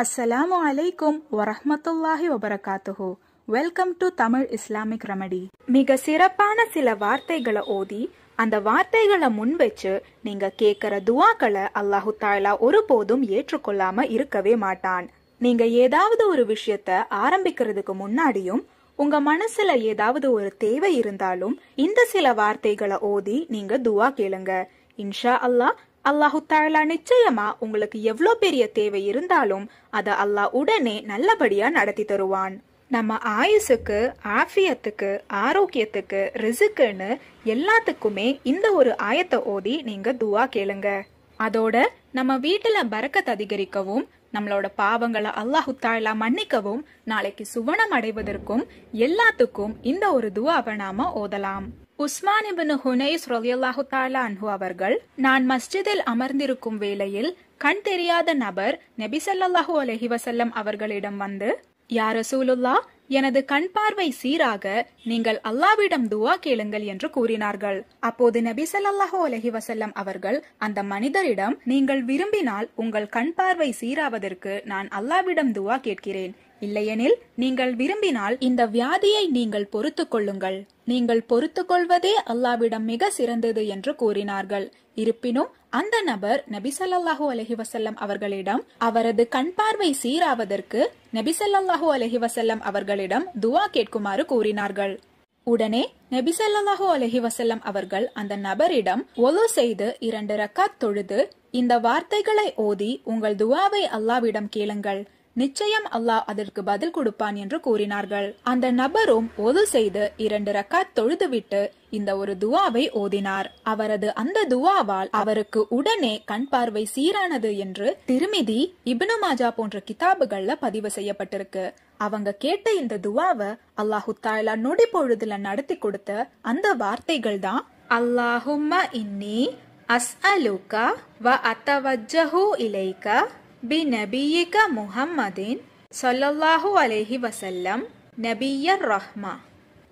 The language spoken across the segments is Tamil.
அஸ்ஸலாமு அலைக்கும் வரஹமத்துல்லாஹி வபரகாத்துஹு welcome to Tamil Islamic remedy மிக சிறப்பான சில வார்த்தைகளை ஓதி அந்த வார்த்தைகளை முன் வச்சு நீங்க கேக்குற துவாக்களை அல்லாஹு தாலா ஒருபோதும் ஏற்றுக்கொள்ளாம இருக்கவே மாட்டான் நீங்க ஏதாவது ஒரு விஷயத்த ஆரம்பிக்கிறதுக்கு முன்னாடியும் உங்க மனசுல ஏதாவது ஒரு தேவை இருந்தாலும் இந்த சில வார்த்தைகளை ஓதி நீங்க துவா கேளுங்க இன்ஷா அல்லாஹ் அல்லாஹு தாலா நிச்சயமா உங்களுக்கு எவ்வளோ பெரிய தேவை இருந்தாலும் அதை அல்லாஹ் உடனே நல்லபடியா நடத்தி தருவான் நம்ம ஆயுசுக்கு ஆஃபியத்துக்கு ஆரோக்கியத்துக்கு ரிசுக்குன்னு எல்லாத்துக்குமே இந்த ஒரு ஆயத்தை ஓதி நீங்க துவா கேளுங்க அதோட நம்ம வீட்டுல பறக்கத் அதிகரிக்கவும் நம்மளோட பாவங்களை அல்லாஹு தாலா மன்னிக்கவும் நாளைக்கு சுவனம் அடைவதற்கும் எல்லாத்துக்கும் இந்த ஒரு துவாவை நாம ஓதலாம் உஸ்மான் இபின் ஹுனைஸ் ரொலியல்லாஹு தாலா அன்ஹு அவர்கள் நான் மஸ்ஜிதில் அமர்ந்திருக்கும் வேளையில் கண் தெரியாத நபர் நெபிசல்லாஹு அலஹி வசல்லம் அவர்களிடம் வந்து யார் ரசூலுல்லா எனது கண் பார்வை சீராக நீங்கள் அல்லாவிடம் துவா கேளுங்கள் என்று கூறினார்கள் அப்போது நபி சல்லாஹு அலஹி வசல்லம் அவர்கள் அந்த மனிதரிடம் நீங்கள் விரும்பினால் உங்கள் கண் பார்வை சீராவதற்கு நான் அல்லாவிடம் துவா கேட்கிறேன் இல்லையெனில் நீங்கள் விரும்பினால் இந்த வியாதியை நீங்கள் பொறுத்து கொள்ளுங்கள் நீங்கள் பொறுத்து கொள்வதே அல்லாவிடம் மிக சிறந்தது என்று கூறினார்கள் இருப்பினும் அந்த நபர் நபிசல்லாஹு அலஹி வசல்லம் அவர்களிடம் அவரது கண் பார்வை சீராவதற்கு நபிசல்லாஹு அலஹி வசல்லம் அவர்களிடம் துவா கேட்குமாறு கூறினார்கள் உடனே நபிசல்லாஹு அலஹி வசல்லம் அவர்கள் அந்த நபரிடம் ஒலு செய்து இரண்டு ரக்காத் தொழுது இந்த வார்த்தைகளை ஓதி உங்கள் துவாவை அல்லாவிடம் கேளுங்கள் நிச்சயம் அல்லாஹ் அதற்கு பதில் கொடுப்பான் என்று கூறினார்கள் அந்த நபரும் ஒது செய்து இரண்டு ரக்காத் தொழுதுவிட்டு இந்த ஒரு துவாவை ஓதினார் அவரது அந்த துவாவால் அவருக்கு உடனே கண் பார்வை சீரானது என்று திருமிதி இபினு மாஜா போன்ற கிதாபுகள்ல பதிவு செய்யப்பட்டிருக்கு அவங்க கேட்ட இந்த துவாவை அல்லாஹு தாலா நொடி பொழுதுல நடத்தி கொடுத்த அந்த வார்த்தைகள் தான் அல்லாஹும்மா இன்னி அஸ்அலுகா வ அத்தவஜஹு இலைகா பி محمد صلى சொல்லல்லாஹு அலேஹி வசல்லம் نبي ரஹ்மா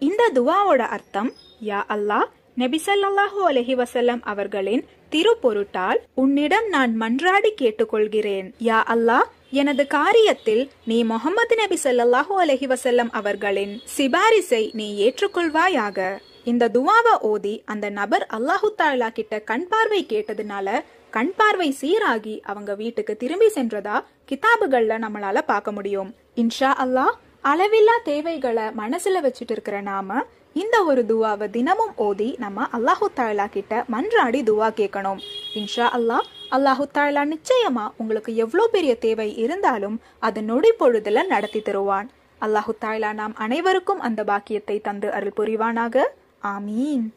இந்த துவாவோட அர்த்தம் யா அல்லாஹ் நபிசல்லாஹூ அலஹி வசல்லம் அவர்களின் திருப்பொருட்டால் உன்னிடம் நான் மன்றாடி கேட்டுக்கொள்கிறேன் யா அல்லாஹ் எனது காரியத்தில் நீ முகமது நபி சல்லாஹூ அலஹி வசல்லம் அவர்களின் சிபாரிசை நீ ஏற்றுக்கொள்வாயாக இந்த துவாவை ஓதி அந்த நபர் அல்லாஹு தாலா கிட்ட கண் பார்வை கேட்டதுனால கண் பார்வை சீராகி அவங்க வீட்டுக்கு திரும்பி சென்றதா கிதாபுகள்ல நம்மளால பார்க்க முடியும் இன்ஷா அல்லாஹ் அளவில்லா தேவைகளை மனசுல வச்சுட்டு இருக்கிற நாம இந்த ஒரு துவாவை தினமும் ஓதி நம்ம அல்லாஹு தாலா கிட்ட மன்றாடி துவா கேட்கணும் இன்ஷா அல்லாஹ் அல்லாஹு தாலா நிச்சயமா உங்களுக்கு எவ்வளோ பெரிய தேவை இருந்தாலும் அது நொடி பொழுதுல நடத்தி தருவான் அல்லாஹு தாலா நாம் அனைவருக்கும் அந்த பாக்கியத்தை தந்து அருள் புரிவானாக Amém.